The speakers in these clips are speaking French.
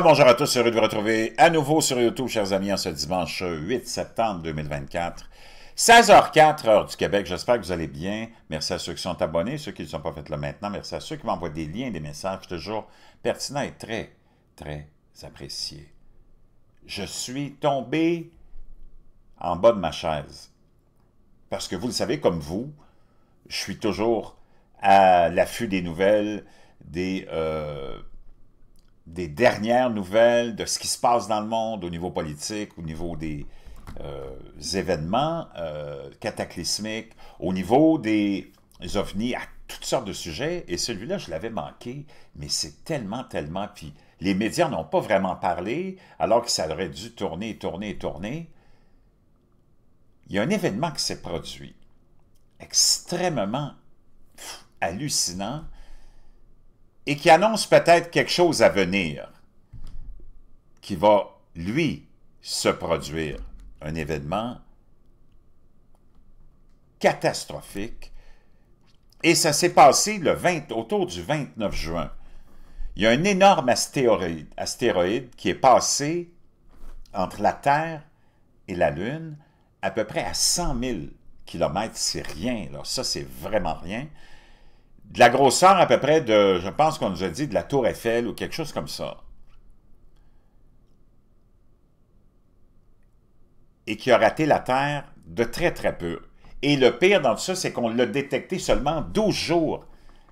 bonjour à tous, heureux de vous retrouver à nouveau sur YouTube, chers amis, en ce dimanche 8 septembre 2024. 16h04, heure du Québec, j'espère que vous allez bien. Merci à ceux qui sont abonnés, ceux qui ne sont pas faits là maintenant. Merci à ceux qui m'envoient des liens, des messages toujours pertinents et très, très appréciés. Je suis tombé en bas de ma chaise. Parce que vous le savez, comme vous, je suis toujours à l'affût des nouvelles, des... Euh, des dernières nouvelles de ce qui se passe dans le monde au niveau politique, au niveau des euh, événements euh, cataclysmiques, au niveau des ovnis à toutes sortes de sujets. Et celui-là, je l'avais manqué, mais c'est tellement, tellement... Puis les médias n'ont pas vraiment parlé, alors que ça aurait dû tourner, tourner, tourner. Il y a un événement qui s'est produit, extrêmement hallucinant, et qui annonce peut-être quelque chose à venir qui va, lui, se produire. Un événement catastrophique. Et ça s'est passé le autour du 29 juin. Il y a un énorme astéroïde, astéroïde qui est passé entre la Terre et la Lune à peu près à 100 000 km. C'est rien, là. Ça, c'est vraiment rien de la grosseur à peu près de, je pense qu'on nous a dit, de la tour Eiffel ou quelque chose comme ça. Et qui a raté la Terre de très, très peu. Et le pire dans tout ça, c'est qu'on l'a détecté seulement 12 jours,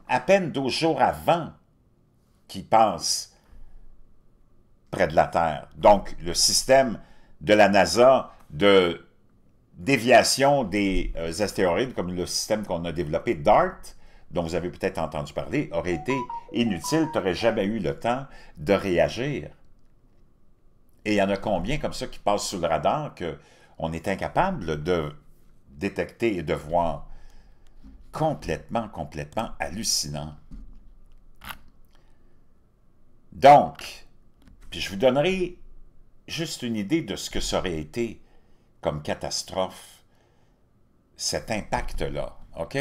à peine 12 jours avant qu'il passe près de la Terre. Donc, le système de la NASA de déviation des euh, astéroïdes, comme le système qu'on a développé, DART, dont vous avez peut-être entendu parler aurait été inutile, tu n'aurais jamais eu le temps de réagir. Et il y en a combien comme ça qui passent sous le radar qu'on est incapable de détecter et de voir complètement, complètement hallucinant. Donc, puis je vous donnerai juste une idée de ce que ça aurait été comme catastrophe, cet impact-là, OK?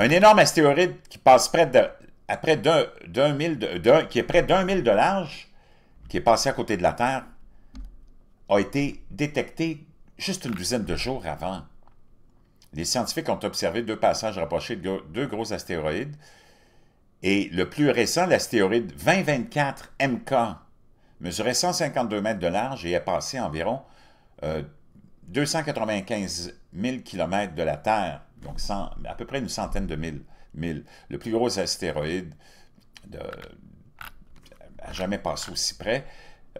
Un énorme astéroïde qui passe près de, qui est près d'un mille de large, qui est passé à côté de la Terre, a été détecté juste une douzaine de jours avant. Les scientifiques ont observé deux passages rapprochés de deux gros astéroïdes et le plus récent, l'astéroïde 2024 MK, mesurait 152 mètres de large et est passé environ 295 000 km de la Terre donc à peu près une centaine de mille. mille. Le plus gros astéroïde de, jamais passé aussi près,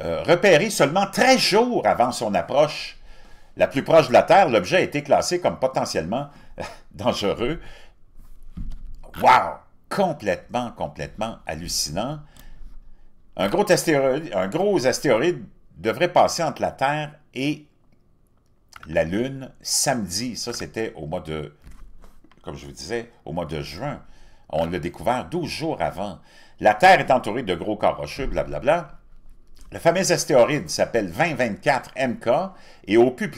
euh, repéré seulement 13 jours avant son approche la plus proche de la Terre, l'objet a été classé comme potentiellement dangereux. Wow! Complètement, complètement hallucinant. Un gros, astéroïde, un gros astéroïde devrait passer entre la Terre et la Lune samedi. Ça, c'était au mois de comme je vous disais, au mois de juin. On l'a découvert 12 jours avant. La Terre est entourée de gros corps rocheux, blablabla. Le fameux astéroïde s'appelle 2024 MK et au plus,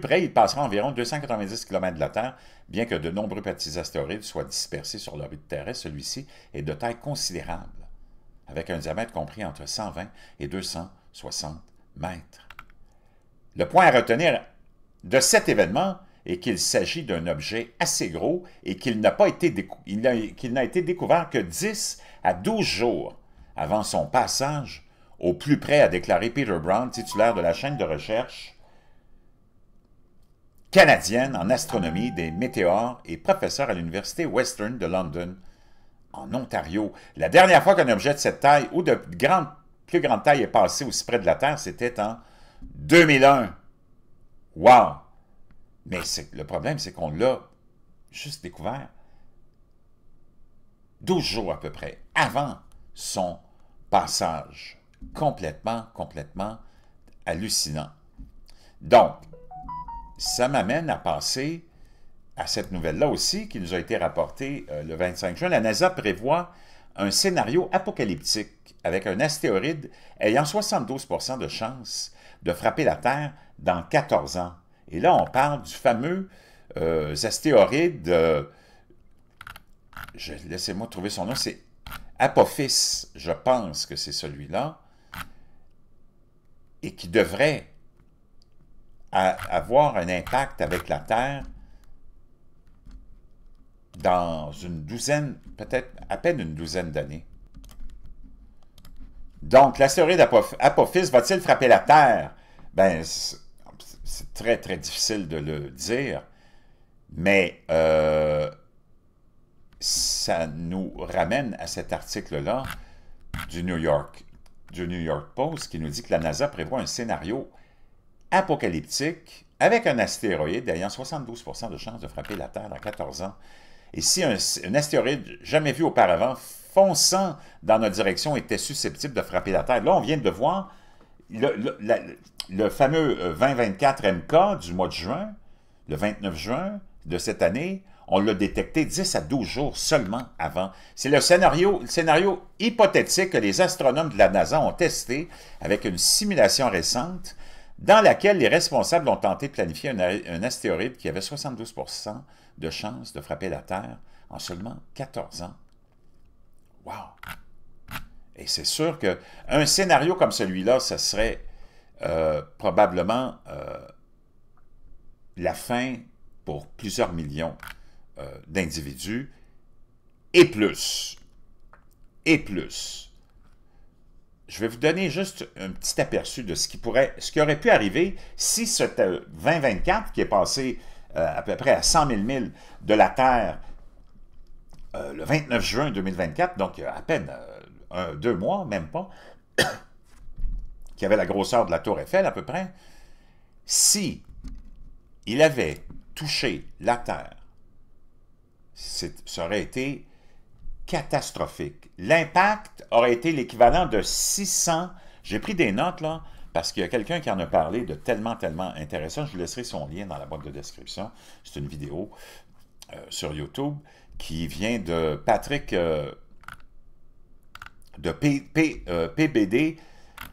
près, il passera environ 290 km de la Terre, bien que de nombreux petits astéroïdes soient dispersés sur l'orbite terrestre. Celui-ci est de taille considérable, avec un diamètre compris entre 120 et 260 mètres. Le point à retenir de cet événement, et qu'il s'agit d'un objet assez gros et qu'il n'a été, été découvert que 10 à 12 jours avant son passage au plus près, a déclaré Peter Brown, titulaire de la chaîne de recherche canadienne en astronomie des météores et professeur à l'Université Western de London, en Ontario. La dernière fois qu'un objet de cette taille ou de plus grande taille est passé aussi près de la Terre, c'était en 2001. Wow! Mais le problème, c'est qu'on l'a juste découvert 12 jours à peu près avant son passage. Complètement, complètement hallucinant. Donc, ça m'amène à passer à cette nouvelle-là aussi qui nous a été rapportée euh, le 25 juin. La NASA prévoit un scénario apocalyptique avec un astéroïde ayant 72 de chances de frapper la Terre dans 14 ans. Et là, on parle du fameux euh, astéoride, laissez-moi trouver son nom, c'est Apophis, je pense que c'est celui-là, et qui devrait avoir un impact avec la Terre dans une douzaine, peut-être à peine une douzaine d'années. Donc, l'astéoride Apophis va-t-il frapper la Terre? Ben, très, très difficile de le dire, mais euh, ça nous ramène à cet article-là du New York du New York Post qui nous dit que la NASA prévoit un scénario apocalyptique avec un astéroïde ayant 72 de chances de frapper la Terre dans 14 ans. Et si un, astéroïde jamais vu auparavant fonçant dans notre direction était susceptible de frapper la Terre, là on vient de voir le, le, fameux 2024 euh, MK du mois de juin, le 29 juin de cette année, on l'a détecté 10 à 12 jours seulement avant. C'est le scénario, le scénario hypothétique que les astronomes de la NASA ont testé avec une simulation récente dans laquelle les responsables ont tenté de planifier un, un astéroïde qui avait 72 de chance de frapper la Terre en seulement 14 ans. Wow! Et c'est sûr qu'un scénario comme celui-là, ce serait euh, probablement euh, la fin pour plusieurs millions euh, d'individus et plus. Et plus. Je vais vous donner juste un petit aperçu de ce qui pourrait, ce qui aurait pu arriver si ce 2024 qui est passé à peu près à 100 000 milles de la Terre le 29 juin 2024, donc à peine deux mois, même pas, qui avait la grosseur de la tour Eiffel à peu près, si il avait touché la Terre, ça aurait été catastrophique. L'impact aurait été l'équivalent de 600... J'ai pris des notes, là, parce qu'il y a quelqu'un qui en a parlé de tellement, tellement intéressant. Je vous laisserai son lien dans la boîte de description. C'est une vidéo euh, sur YouTube qui vient de Patrick... Euh, de PBD euh,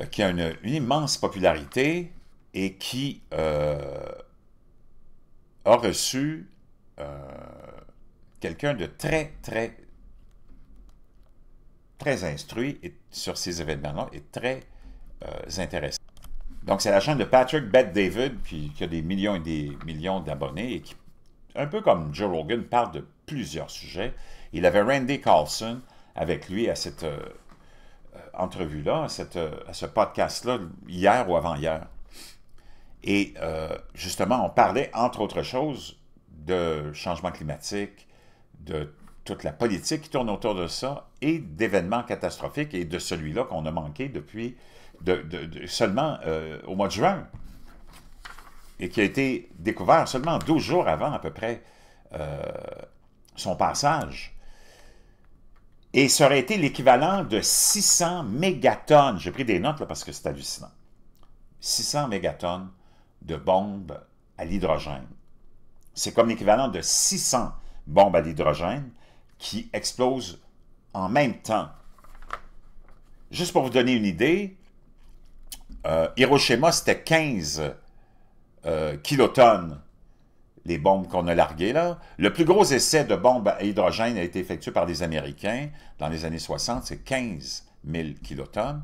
euh, qui a une, immense popularité et qui euh, a reçu quelqu'un de très, très, très instruit et, sur ces événements-là et très intéressant. Donc, c'est la chaîne de Patrick Beth David qui, qui a des millions et des millions d'abonnés et qui, un peu comme Joe Rogan, parle de plusieurs sujets. Il avait Randy Carlson, avec lui à cette euh, euh, entrevue-là, à, cette euh, ce podcast-là, hier ou avant-hier. Et justement, on parlait, entre autres choses, de changement climatique, de toute la politique qui tourne autour de ça et d'événements catastrophiques et de celui-là qu'on a manqué depuis seulement au mois de juin et qui a été découvert seulement 12 jours avant à peu près son passage et ça aurait été l'équivalent de 600 mégatonnes. J'ai pris des notes parce que c'est hallucinant. 600 mégatonnes de bombes à l'hydrogène. C'est comme l'équivalent de 600 bombes à l'hydrogène qui explosent en même temps. Juste pour vous donner une idée, euh, Hiroshima, c'était 15 euh, kilotonnes les bombes qu'on a larguées là. Le plus gros essai de bombes à hydrogène a été effectué par les Américains dans les années 60, c'est 15 000 kilotonnes.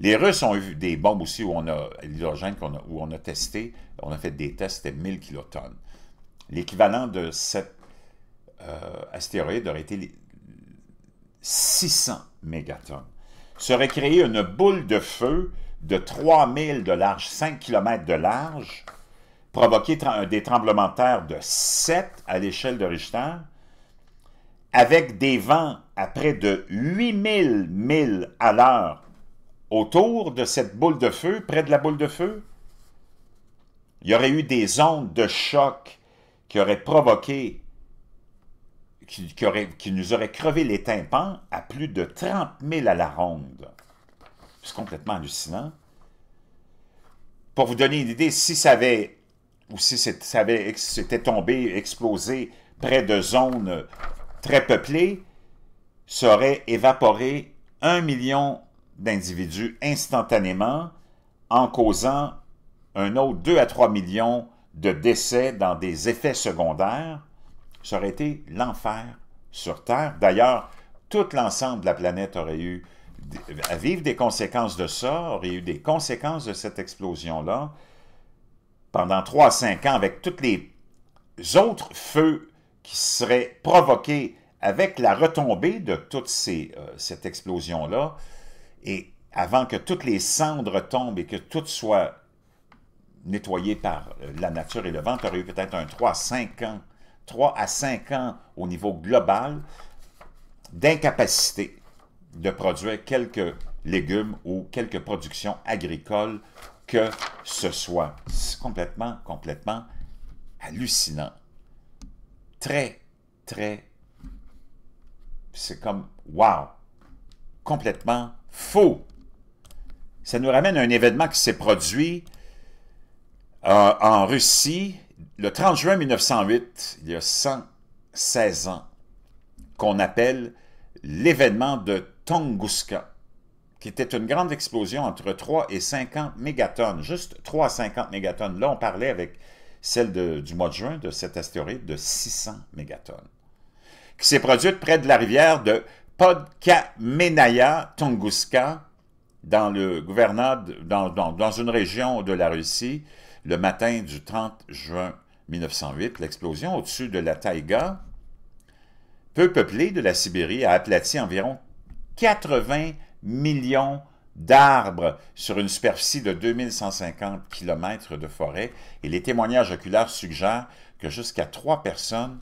Les Russes ont eu des bombes aussi où on a l'hydrogène où on a testé, on a fait des tests, c'était 1000 kilotonnes. L'équivalent de cet euh, astéroïde aurait été 600 mégatonnes. Serait créé une boule de feu de 3000 de large, 5 km de large, provoqué euh, des tremblements de terre de 7 à l'échelle de Richter, avec des vents à près de 8000 milles à l'heure autour de cette boule de feu, près de la boule de feu, il y aurait eu des ondes de choc qui auraient provoqué, qui, nous auraient crevé les tympans à plus de 30 000 à la ronde. C'est complètement hallucinant. Pour vous donner une idée, si ça avait ou si c'était tombé, explosé près de zones euh, très peuplées, ça aurait évaporé un million d'individus instantanément en causant un autre 2 à 3 millions de décès dans des effets secondaires. Ça aurait été l'enfer sur Terre. D'ailleurs, tout l'ensemble de la planète aurait eu à vivre des conséquences de ça, aurait eu des conséquences de cette explosion-là pendant 3 à 5 ans avec tous les autres feux qui seraient provoqués avec la retombée de toute ces, euh, cette explosion-là, et avant que toutes les cendres tombent et que tout soit nettoyé par euh, la nature et le vent, y aurait eu peut-être un 3 à 5 ans, 3 à 5 ans au niveau global d'incapacité de produire quelques légumes ou quelques productions agricoles que ce soit complètement, complètement hallucinant. Très, très, c'est comme, wow, complètement faux. Ça nous ramène à un événement qui s'est produit euh, en Russie le 30 juin 1908, il y a 116 ans, qu'on appelle l'événement de Tunguska qui était une grande explosion entre 3 et 50 mégatonnes, juste 3 à 50 mégatonnes. Là, on parlait avec celle du mois de juin de cet astéroïde de 600 mégatonnes, qui s'est produite près de la rivière de Podkamenaya, Tunguska, dans le dans, une région de la Russie, le matin du 30 juin 1908. L'explosion au-dessus de la taïga, peu peuplée de la Sibérie, a aplati environ 80 millions d'arbres sur une superficie de 2150 km de forêt et les témoignages oculaires suggèrent que jusqu'à trois personnes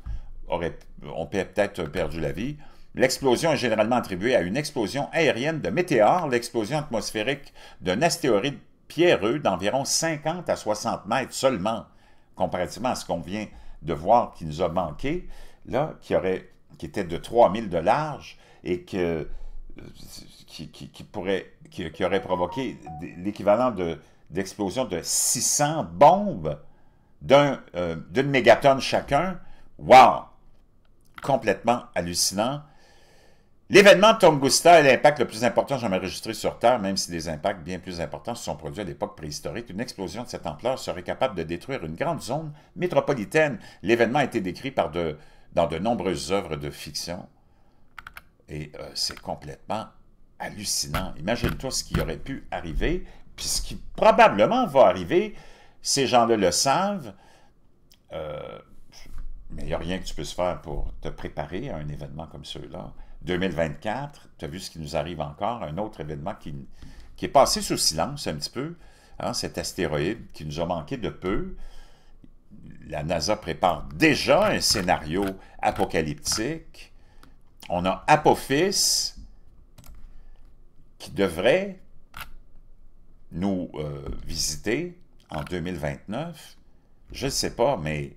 auraient, ont peut-être perdu la vie. L'explosion est généralement attribuée à une explosion aérienne de météores, l'explosion atmosphérique d'un astéroïde pierreux d'environ 50 à 60 mètres seulement, comparativement à ce qu'on vient de voir qui nous a manqué, là, qui, aurait, qui était de 3000 de large et que qui, pourrait, qui, aurait provoqué l'équivalent d'explosion de 600 bombes euh, d'une mégatonne chacun. Wow! Complètement hallucinant. L'événement de est l'impact le plus important jamais enregistré sur Terre, même si des impacts bien plus importants se sont produits à l'époque préhistorique. Une explosion de cette ampleur serait capable de détruire une grande zone métropolitaine. L'événement a été décrit par de, dans de nombreuses œuvres de fiction. Et euh, c'est complètement hallucinant. Imagine-toi ce qui aurait pu arriver, puis ce qui probablement va arriver, ces gens-là le savent, euh, mais il n'y a rien que tu puisses faire pour te préparer à un événement comme celui-là. 2024, tu as vu ce qui nous arrive encore, un autre événement qui, est passé sous silence un petit peu, hein, cet astéroïde qui nous a manqué de peu. La NASA prépare déjà un scénario apocalyptique on a Apophis qui devrait nous euh, visiter en 2029. Je ne sais pas, mais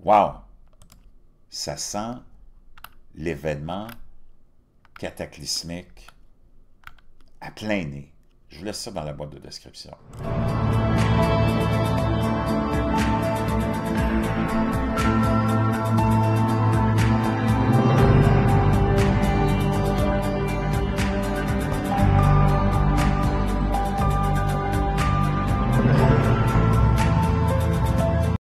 wow! Ça sent l'événement cataclysmique à plein nez. Je vous laisse ça dans la boîte de description.